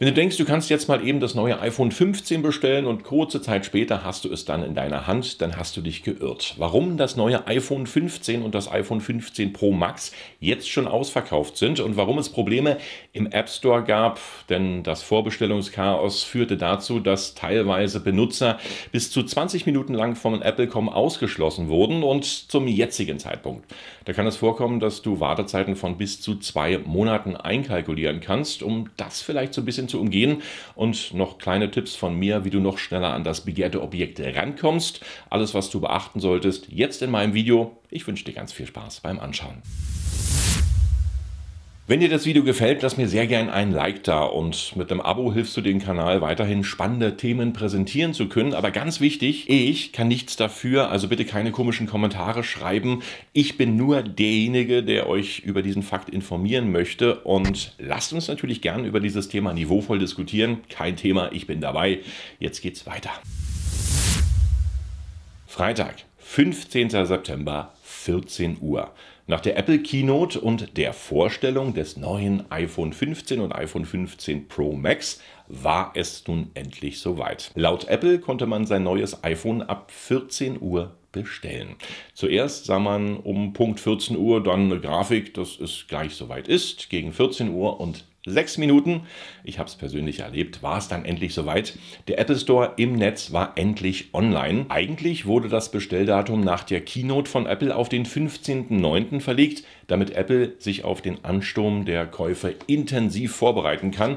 Wenn du denkst, du kannst jetzt mal eben das neue iPhone 15 bestellen und kurze Zeit später hast du es dann in deiner Hand, dann hast du dich geirrt. Warum das neue iPhone 15 und das iPhone 15 Pro Max jetzt schon ausverkauft sind und warum es Probleme im App Store gab, denn das Vorbestellungschaos führte dazu, dass teilweise Benutzer bis zu 20 Minuten lang von Apple.com ausgeschlossen wurden und zum jetzigen Zeitpunkt. Da kann es vorkommen, dass du Wartezeiten von bis zu zwei Monaten einkalkulieren kannst, um das vielleicht so ein bisschen bisschen zu umgehen. Und noch kleine Tipps von mir, wie du noch schneller an das begehrte Objekt rankommst. Alles, was du beachten solltest, jetzt in meinem Video. Ich wünsche dir ganz viel Spaß beim Anschauen. Wenn dir das Video gefällt, lass mir sehr gern ein Like da und mit einem Abo hilfst du dem Kanal weiterhin spannende Themen präsentieren zu können. Aber ganz wichtig, ich kann nichts dafür, also bitte keine komischen Kommentare schreiben. Ich bin nur derjenige, der euch über diesen Fakt informieren möchte und lasst uns natürlich gern über dieses Thema niveauvoll diskutieren. Kein Thema, ich bin dabei. Jetzt geht's weiter. Freitag, 15. September, 14 Uhr. Nach der Apple Keynote und der Vorstellung des neuen iPhone 15 und iPhone 15 Pro Max war es nun endlich soweit. Laut Apple konnte man sein neues iPhone ab 14 Uhr bestellen. Zuerst sah man um Punkt 14 Uhr dann eine Grafik, dass es gleich soweit ist, gegen 14 Uhr und Sechs Minuten, ich habe es persönlich erlebt, war es dann endlich soweit. Der Apple Store im Netz war endlich online. Eigentlich wurde das Bestelldatum nach der Keynote von Apple auf den 15.09. verlegt, damit Apple sich auf den Ansturm der Käufe intensiv vorbereiten kann.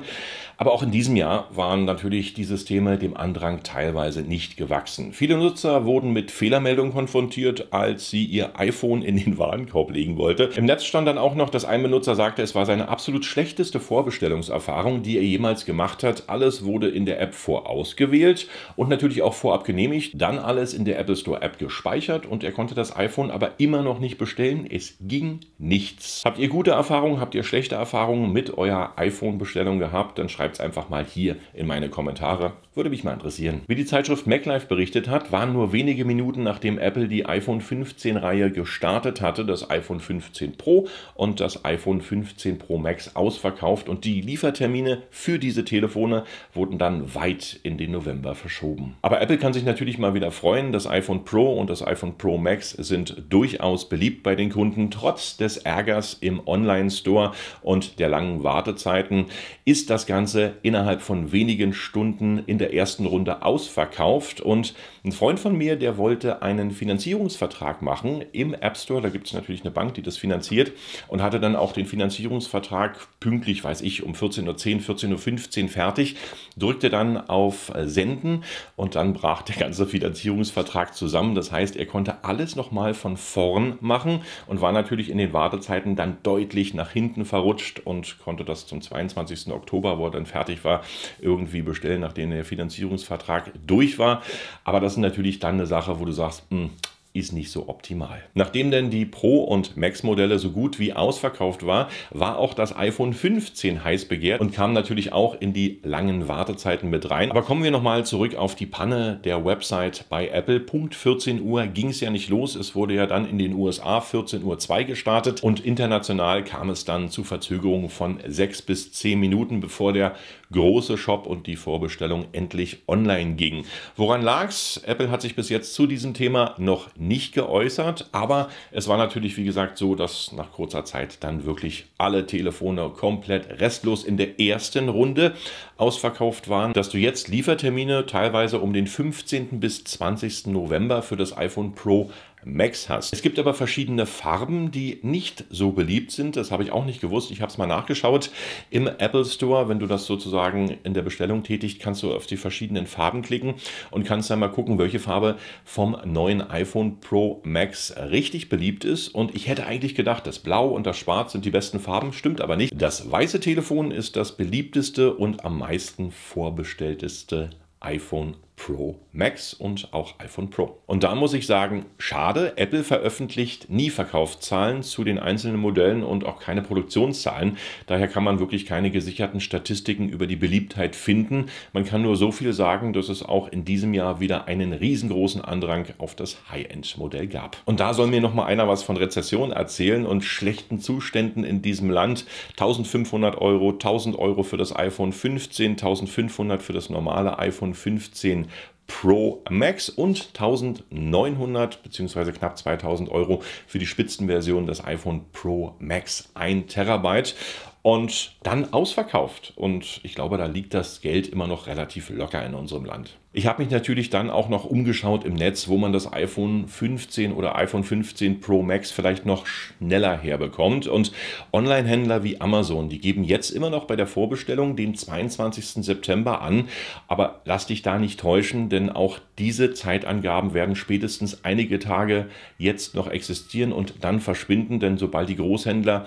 Aber auch in diesem Jahr waren natürlich die Systeme dem Andrang teilweise nicht gewachsen. Viele Nutzer wurden mit Fehlermeldungen konfrontiert, als sie ihr iPhone in den Warenkorb legen wollte. Im Netz stand dann auch noch, dass ein Benutzer sagte, es war seine absolut schlechteste Vorbestellungserfahrung, die er jemals gemacht hat. Alles wurde in der App vorausgewählt und natürlich auch vorab genehmigt, dann alles in der Apple Store App gespeichert und er konnte das iPhone aber immer noch nicht bestellen. Es ging nichts. Habt ihr gute Erfahrungen, habt ihr schlechte Erfahrungen mit eurer iPhone-Bestellung gehabt, dann schreibt schreibt es einfach mal hier in meine Kommentare. Würde mich mal interessieren. Wie die Zeitschrift MacLife berichtet hat, waren nur wenige Minuten nachdem Apple die iPhone 15-Reihe gestartet hatte, das iPhone 15 Pro und das iPhone 15 Pro Max ausverkauft und die Liefertermine für diese Telefone wurden dann weit in den November verschoben. Aber Apple kann sich natürlich mal wieder freuen, das iPhone Pro und das iPhone Pro Max sind durchaus beliebt bei den Kunden, trotz des Ärgers im Online-Store und der langen Wartezeiten ist das Ganze Börse innerhalb von wenigen Stunden in der ersten Runde ausverkauft. Und ein Freund von mir, der wollte einen Finanzierungsvertrag machen im App Store. Da gibt es natürlich eine Bank, die das finanziert und hatte dann auch den Finanzierungsvertrag pünktlich, weiß ich, um 14.10 Uhr, 14.15 Uhr fertig. Drückte dann auf Senden und dann brach der ganze Finanzierungsvertrag zusammen. Das heißt, er konnte alles nochmal von vorn machen und war natürlich in den Wartezeiten dann deutlich nach hinten verrutscht und konnte das zum 22. Oktober, wo er dann fertig war, irgendwie bestellen, nachdem der Finanzierungsvertrag durch war. Aber das ist natürlich dann eine Sache, wo du sagst, mh, hm, ist nicht so optimal. Nachdem denn die Pro- und Max-Modelle so gut wie ausverkauft war, war auch das iPhone 15 heiß begehrt und kam natürlich auch in die langen Wartezeiten mit rein. Aber kommen wir nochmal zurück auf die Panne der Website bei Apple. Punkt 14 Uhr ging es ja nicht los. Es wurde ja dann in den USA 14 Uhr 2 gestartet und international kam es dann zu Verzögerungen von 6 bis 10 Minuten, bevor der große Shop und die Vorbestellung endlich online ging. Woran lag es? Apple hat sich bis jetzt zu diesem Thema noch nicht nicht geäußert. Aber es war natürlich, wie gesagt, so, dass nach kurzer Zeit dann wirklich alle Telefone komplett restlos in der ersten Runde ausverkauft waren, dass du jetzt Liefertermine teilweise um den 15. bis 20. November für das iPhone Pro Max hast. Es gibt aber verschiedene Farben, die nicht so beliebt sind. Das habe ich auch nicht gewusst. Ich habe es mal nachgeschaut. Im Apple Store, wenn du das sozusagen in der Bestellung tätigst, kannst du auf die verschiedenen Farben klicken und kannst dann mal gucken, welche Farbe vom neuen iPhone Pro Max richtig beliebt ist. Und ich hätte eigentlich gedacht, das Blau und das Schwarz sind die besten Farben. Stimmt aber nicht. Das weiße Telefon ist das beliebteste und am meisten vorbestellteste iPhone Pro Max und auch iPhone Pro. Und da muss ich sagen, schade, Apple veröffentlicht nie Verkaufszahlen zu den einzelnen Modellen und auch keine Produktionszahlen. Daher kann man wirklich keine gesicherten Statistiken über die Beliebtheit finden. Man kann nur so viel sagen, dass es auch in diesem Jahr wieder einen riesengroßen Andrang auf das High-End-Modell gab. Und da soll mir noch mal einer was von Rezession erzählen und schlechten Zuständen in diesem Land. 1500 Euro, 1000 Euro für das iPhone 15, 1500 für das normale iPhone 15 Pro Max und 1900 bzw. knapp 2000 Euro für die Spitzenversion des iPhone Pro Max 1 Terabyte und dann ausverkauft. Und ich glaube, da liegt das Geld immer noch relativ locker in unserem Land. Ich habe mich natürlich dann auch noch umgeschaut im Netz, wo man das iPhone 15 oder iPhone 15 Pro Max vielleicht noch schneller herbekommt. Und Online-Händler wie Amazon, die geben jetzt immer noch bei der Vorbestellung den 22. September an. Aber lass dich da nicht täuschen, denn auch diese Zeitangaben werden spätestens einige Tage jetzt noch existieren und dann verschwinden, denn sobald die Großhändler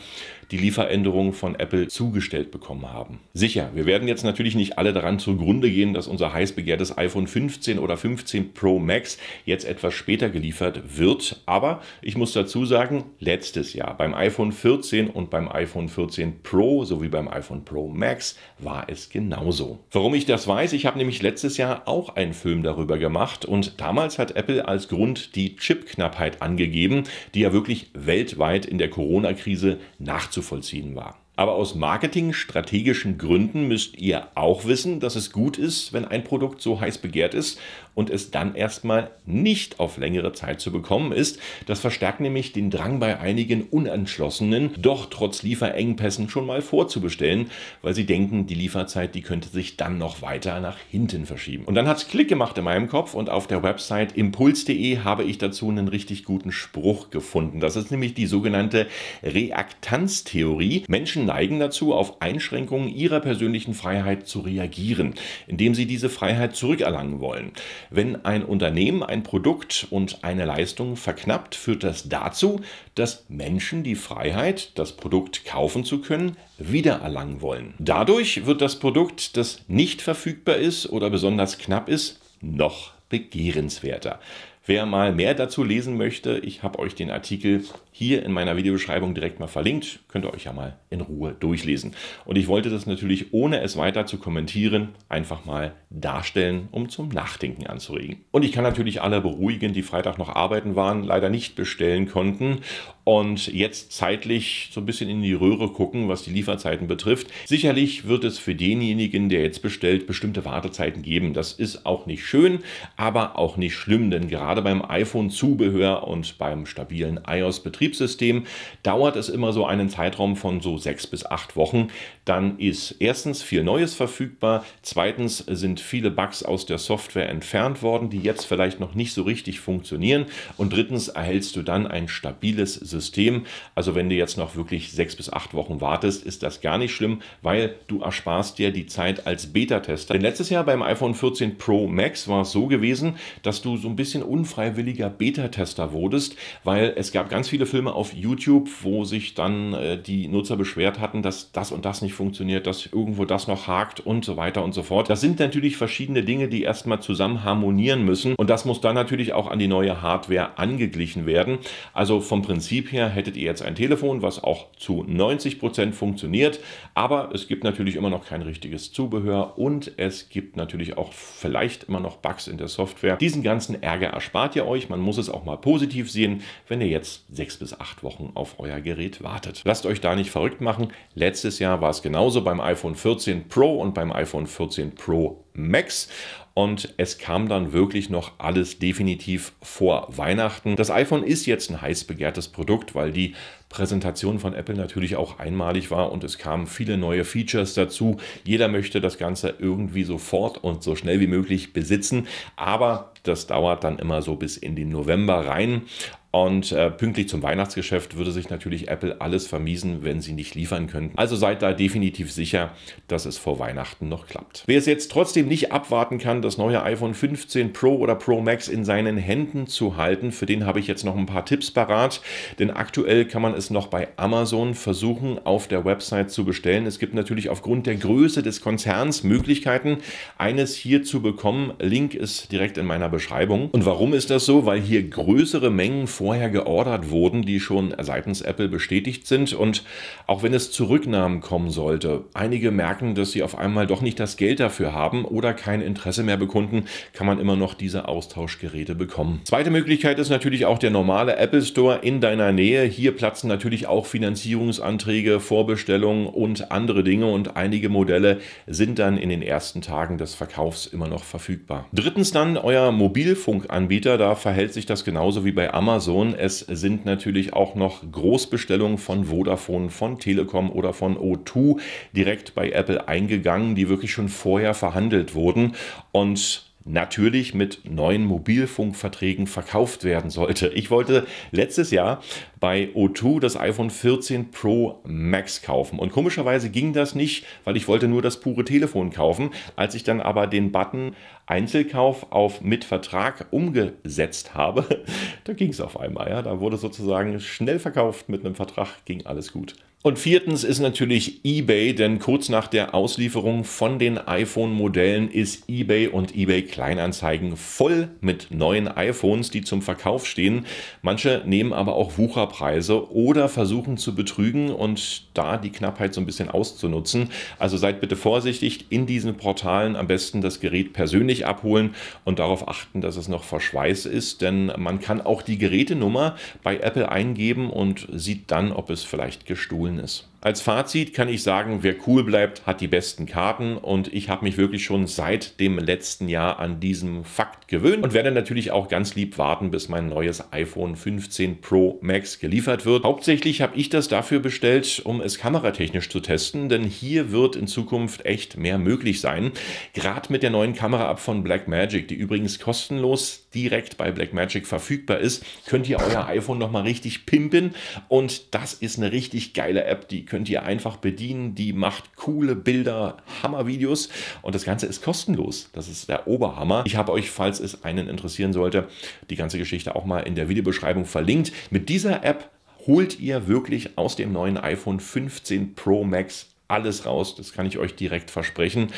die Lieferänderungen von Apple zugestellt bekommen haben. Sicher, wir werden jetzt natürlich nicht alle daran zugrunde gehen, dass unser heiß begehrtes iPhone iPhone 15 oder 15 Pro Max jetzt etwas später geliefert wird. Aber ich muss dazu sagen, letztes Jahr beim iPhone 14 und beim iPhone 14 Pro sowie beim iPhone Pro Max war es genauso. Warum ich das weiß, ich habe nämlich letztes Jahr auch einen Film darüber gemacht und damals hat Apple als Grund die Chipknappheit angegeben, die ja wirklich weltweit in der Corona-Krise nachzuvollziehen war. Aber aus marketingstrategischen Gründen müsst ihr auch wissen, dass es gut ist, wenn ein Produkt so heiß begehrt ist und es dann erstmal nicht auf längere Zeit zu bekommen ist. Das verstärkt nämlich den Drang bei einigen Unentschlossenen, doch trotz Lieferengpässen schon mal vorzubestellen, weil sie denken, die Lieferzeit, die könnte sich dann noch weiter nach hinten verschieben. Und dann hat es Klick gemacht in meinem Kopf und auf der Website impuls.de habe ich dazu einen richtig guten Spruch gefunden. Das ist nämlich die sogenannte Reaktanztheorie. Menschen neigen dazu, auf Einschränkungen ihrer persönlichen Freiheit zu reagieren, indem sie diese Freiheit zurückerlangen wollen. Wenn ein Unternehmen ein Produkt und eine Leistung verknappt, führt das dazu, dass Menschen die Freiheit, das Produkt kaufen zu können, wiedererlangen wollen. Dadurch wird das Produkt, das nicht verfügbar ist oder besonders knapp ist, noch begehrenswerter. Wer mal mehr dazu lesen möchte, ich habe euch den Artikel hier in meiner Videobeschreibung direkt mal verlinkt. Könnt ihr euch ja mal in Ruhe durchlesen. Und ich wollte das natürlich, ohne es weiter zu kommentieren, einfach mal darstellen, um zum Nachdenken anzuregen. Und ich kann natürlich alle beruhigen, die Freitag noch arbeiten waren, leider nicht bestellen konnten und jetzt zeitlich so ein bisschen in die Röhre gucken, was die Lieferzeiten betrifft. Sicherlich wird es für denjenigen, der jetzt bestellt, bestimmte Wartezeiten geben. Das ist auch nicht schön, aber auch nicht schlimm, denn gerade beim iPhone-Zubehör und beim stabilen iOS-Betrieb Betriebssystem dauert es immer so einen Zeitraum von so sechs bis acht Wochen. Dann ist erstens viel Neues verfügbar, zweitens sind viele Bugs aus der Software entfernt worden, die jetzt vielleicht noch nicht so richtig funktionieren und drittens erhältst du dann ein stabiles System. Also wenn du jetzt noch wirklich sechs bis acht Wochen wartest, ist das gar nicht schlimm, weil du ersparst dir die Zeit als Beta-Tester. Denn letztes Jahr beim iPhone 14 Pro Max war es so gewesen, dass du so ein bisschen unfreiwilliger Beta-Tester wurdest, weil es gab ganz viele Filme, Filme auf YouTube, wo sich dann äh, die Nutzer beschwert hatten, dass das und das nicht funktioniert, dass irgendwo das noch hakt und so weiter und so fort. Das sind natürlich verschiedene Dinge, die erstmal zusammen harmonieren müssen und das muss dann natürlich auch an die neue Hardware angeglichen werden. Also vom Prinzip her hättet ihr jetzt ein Telefon, was auch zu 90% Prozent funktioniert, aber es gibt natürlich immer noch kein richtiges Zubehör und es gibt natürlich auch vielleicht immer noch Bugs in der Software. Diesen ganzen Ärger erspart ihr euch, man muss es auch mal positiv sehen, wenn ihr jetzt 6 bis acht Wochen auf euer Gerät wartet. Lasst euch da nicht verrückt machen. Letztes Jahr war es genauso beim iPhone 14 Pro und beim iPhone 14 Pro Max. Und es kam dann wirklich noch alles definitiv vor Weihnachten. Das iPhone ist jetzt ein heiß begehrtes Produkt, weil die Präsentation von Apple natürlich auch einmalig war und es kamen viele neue Features dazu. Jeder möchte das Ganze irgendwie sofort und so schnell wie möglich besitzen, aber das dauert dann immer so bis in den November rein und äh, pünktlich zum Weihnachtsgeschäft würde sich natürlich Apple alles vermiesen, wenn sie nicht liefern könnten. Also seid da definitiv sicher, dass es vor Weihnachten noch klappt. Wer es jetzt trotzdem nicht abwarten kann, das neue iPhone 15 Pro oder Pro Max in seinen Händen zu halten, für den habe ich jetzt noch ein paar Tipps parat. Denn aktuell kann man es noch bei Amazon versuchen, auf der Website zu bestellen. Es gibt natürlich aufgrund der Größe des Konzerns Möglichkeiten, eines hier zu bekommen. Link ist direkt in meiner Beschreibung. Und warum ist das so? Weil hier größere Mengen vorher geordert wurden, die schon seitens Apple bestätigt sind. Und auch wenn es zu Rücknahmen kommen sollte, einige merken, dass sie auf einmal doch nicht das Geld dafür haben oder kein Interesse mehr bekunden, kann man immer noch diese Austauschgeräte bekommen. Zweite Möglichkeit ist natürlich auch der normale Apple Store in deiner Nähe. Hier platzen natürlich auch Finanzierungsanträge, Vorbestellungen und andere Dinge und einige Modelle sind dann in den ersten Tagen des Verkaufs immer noch verfügbar. Drittens dann euer Mobilfunkanbieter. Da verhält sich das genauso wie bei Amazon. Person. Es sind natürlich auch noch Großbestellungen von Vodafone, von Telekom oder von O2 direkt bei Apple eingegangen, die wirklich schon vorher verhandelt wurden. Und natürlich mit neuen Mobilfunkverträgen verkauft werden sollte. Ich wollte letztes Jahr bei O2 das iPhone 14 Pro Max kaufen und komischerweise ging das nicht, weil ich wollte nur das pure Telefon kaufen. Als ich dann aber den Button Einzelkauf auf mit Vertrag umgesetzt habe, da ging es auf einmal. Ja. Da wurde sozusagen schnell verkauft mit einem Vertrag, ging alles gut. Und viertens ist natürlich eBay, denn kurz nach der Auslieferung von den iPhone-Modellen ist eBay und eBay Kleinanzeigen voll mit neuen iPhones, die zum Verkauf stehen. Manche nehmen aber auch Wucherpreise oder versuchen zu betrügen und da die Knappheit so ein bisschen auszunutzen. Also seid bitte vorsichtig in diesen Portalen, am besten das Gerät persönlich abholen und darauf achten, dass es noch verschweißt ist, denn man kann auch die Gerätenummer bei Apple eingeben und sieht dann, ob es vielleicht gestohlen coolen ist. Als Fazit kann ich sagen, wer cool bleibt, hat die besten Karten und ich habe mich wirklich schon seit dem letzten Jahr an diesem Fakt gewöhnt und werde natürlich auch ganz lieb warten, bis mein neues iPhone 15 Pro Max geliefert wird. Hauptsächlich habe ich das dafür bestellt, um es kameratechnisch zu testen, denn hier wird in Zukunft echt mehr möglich sein. Gerade mit der neuen Kamera app von Blackmagic, die übrigens kostenlos direkt bei Blackmagic verfügbar ist, könnt ihr euer iPhone nochmal richtig pimpen. Und das ist eine richtig geile App, die könnt ihr einfach bedienen. Die macht coole Bilder, Hammervideos und das Ganze ist kostenlos. Das ist der Oberhammer. Ich habe euch, falls es einen interessieren sollte, die ganze Geschichte auch mal in der Videobeschreibung verlinkt. Mit dieser App holt ihr wirklich aus dem neuen iPhone 15 Pro Max alles raus, das kann ich euch direkt versprechen.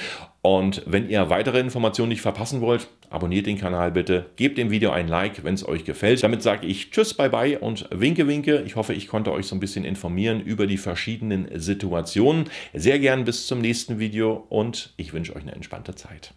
Und wenn ihr weitere Informationen nicht verpassen wollt, abonniert den Kanal bitte, gebt dem Video ein Like, wenn es euch gefällt. Damit sage ich Tschüss, Bye Bye und Winke Winke. Ich hoffe, ich konnte euch so ein bisschen informieren über die verschiedenen Situationen. Sehr gern bis zum nächsten Video und ich wünsche euch eine entspannte Zeit.